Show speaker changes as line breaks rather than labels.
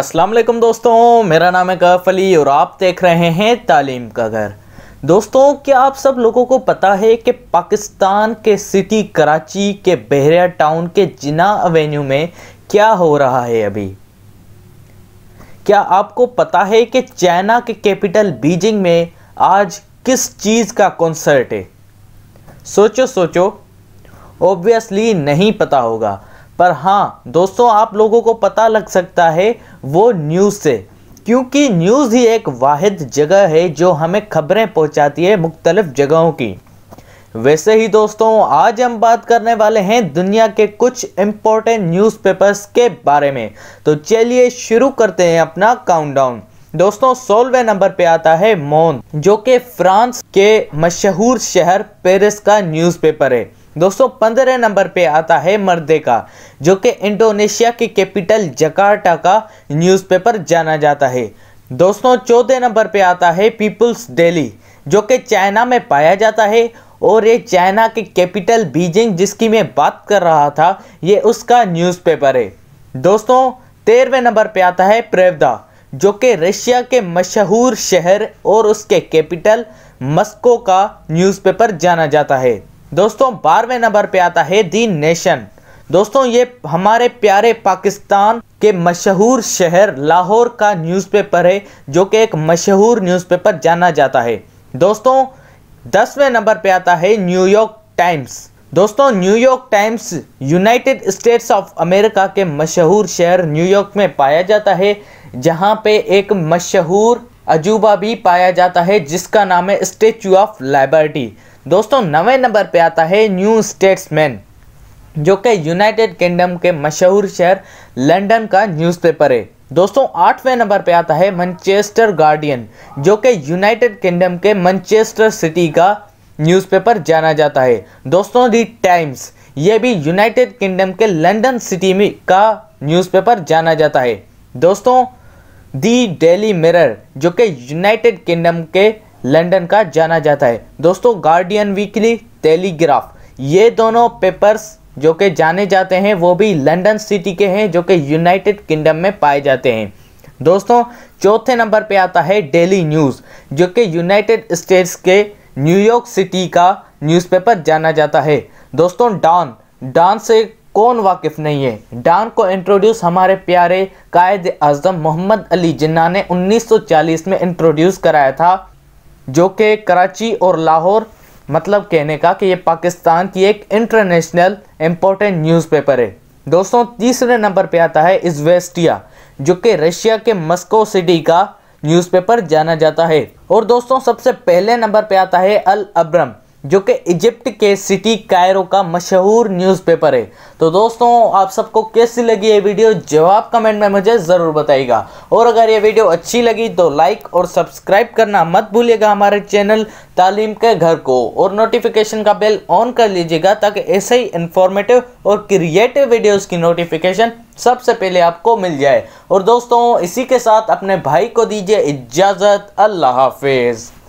असलम दोस्तों मेरा नाम है कैफ अली और आप देख रहे हैं तालीम का घर दोस्तों क्या आप सब लोगों को पता है कि पाकिस्तान के सिटी कराची के बहरिया टाउन के जिना एवेन्यू में क्या हो रहा है अभी क्या आपको पता है कि चाइना के कैपिटल बीजिंग में आज किस चीज़ का कॉन्सर्ट है सोचो सोचो ऑब्वियसली नहीं पता होगा पर हाँ दोस्तों आप लोगों को पता लग सकता है वो न्यूज़ से क्योंकि न्यूज़ ही एक वाद जगह है जो हमें खबरें पहुंचाती है मुख्तलिफ़ जगहों की वैसे ही दोस्तों आज हम बात करने वाले हैं दुनिया के कुछ इम्पोर्टेंट न्यूज़पेपर्स के बारे में तो चलिए शुरू करते हैं अपना काउंटडाउन दोस्तों सोलवे नंबर पे आता है मोन जो कि फ्रांस के मशहूर शहर पेरिस का न्यूज़पेपर है दोस्तों पंद्रह नंबर पे आता है मर्देका जो कि इंडोनेशिया के कैपिटल जकार्टा का न्यूज़पेपर जाना जाता है दोस्तों चौथे नंबर पे आता है पीपल्स डेली जो कि चाइना में पाया जाता है और ये चाइना के कैपिटल बीजिंग जिसकी मैं बात कर रहा था ये उसका न्यूज़पेपर है दोस्तों तेरहवें नंबर पे आता है प्रेवदा जो कि रशिया के मशहूर शहर और उसके कैपिटल मस्को का न्यूज़पेपर जाना जाता है दोस्तों बारहवें नंबर पे आता है दी नेशन दोस्तों ये हमारे प्यारे पाकिस्तान के मशहूर शहर लाहौर का न्यूज़पेपर है जो कि एक मशहूर न्यूज़पेपर जाना जाता है दोस्तों दसवें नंबर पे आता है न्यूयॉर्क टाइम्स दोस्तों New York Times United States of America के मशहूर शहर न्यूयॉर्क में पाया जाता है जहाँ पे एक मशहूर अजूबा भी पाया जाता है जिसका नाम है स्टेचू ऑफ लाइबर्टी दोस्तों नवे नंबर पे आता है न्यू स्टेट्समैन जो कि यूनाइटेड किंगडम के मशहूर शहर लंदन का न्यूज़पेपर है दोस्तों आठवें नंबर पे आता है मंचेस्टर गार्डियन जो कि यूनाइटेड किंगडम के मंचेस्टर सिटी का न्यूज़पेपर जाना जाता है दोस्तों दी टाइम्स ये भी यूनाइटेड किंगडम के लंदन सिटी में का न्यूज़पेपर जाना जाता है दोस्तों दी डेली मिरर जो कि यूनाइटेड किंगडम के लंदन का जाना जाता है दोस्तों गार्डियन वीकली टेलीग्राफ ये दोनों पेपर्स जो कि जाने जाते हैं वो भी लंदन सिटी के हैं जो कि यूनाइटेड किंगडम में पाए जाते हैं दोस्तों चौथे नंबर पे आता है डेली न्यूज़ जो कि यूनाइटेड स्टेट्स के न्यूयॉर्क सिटी का न्यूज़पेपर जाना जाता है दोस्तों डॉन डॉन से कौन वाकिफ नहीं है डॉन को इंट्रोड्यूस हमारे प्यारे कायद अजम मोहम्मद अली जिन्ना ने 1940 में इंट्रोड्यूस कराया था जो कि कराची और लाहौर मतलब कहने का कि ये पाकिस्तान की एक इंटरनेशनल इम्पोर्टेंट न्यूज़पेपर है दोस्तों तीसरे नंबर पे आता है इजवेस्टिया जो कि रशिया के मस्को सिटी का न्यूज़पेपर जाना जाता है और दोस्तों सबसे पहले नंबर पे आता है अल अब्रम जो कि इजिप्ट के सिटी कायरो का मशहूर न्यूज़पेपर है तो दोस्तों आप सबको कैसी लगी ये वीडियो जवाब कमेंट में मुझे ज़रूर बताइएगा और अगर ये वीडियो अच्छी लगी तो लाइक और सब्सक्राइब करना मत भूलिएगा हमारे चैनल तालीम के घर को और नोटिफिकेशन का बेल ऑन कर लीजिएगा ताकि ऐसे ही इन्फॉर्मेटिव और क्रिएटिव वीडियोज़ की नोटिफिकेशन सबसे पहले आपको मिल जाए और दोस्तों इसी के साथ अपने भाई को दीजिए इजाज़त अल्लाह हाफिज़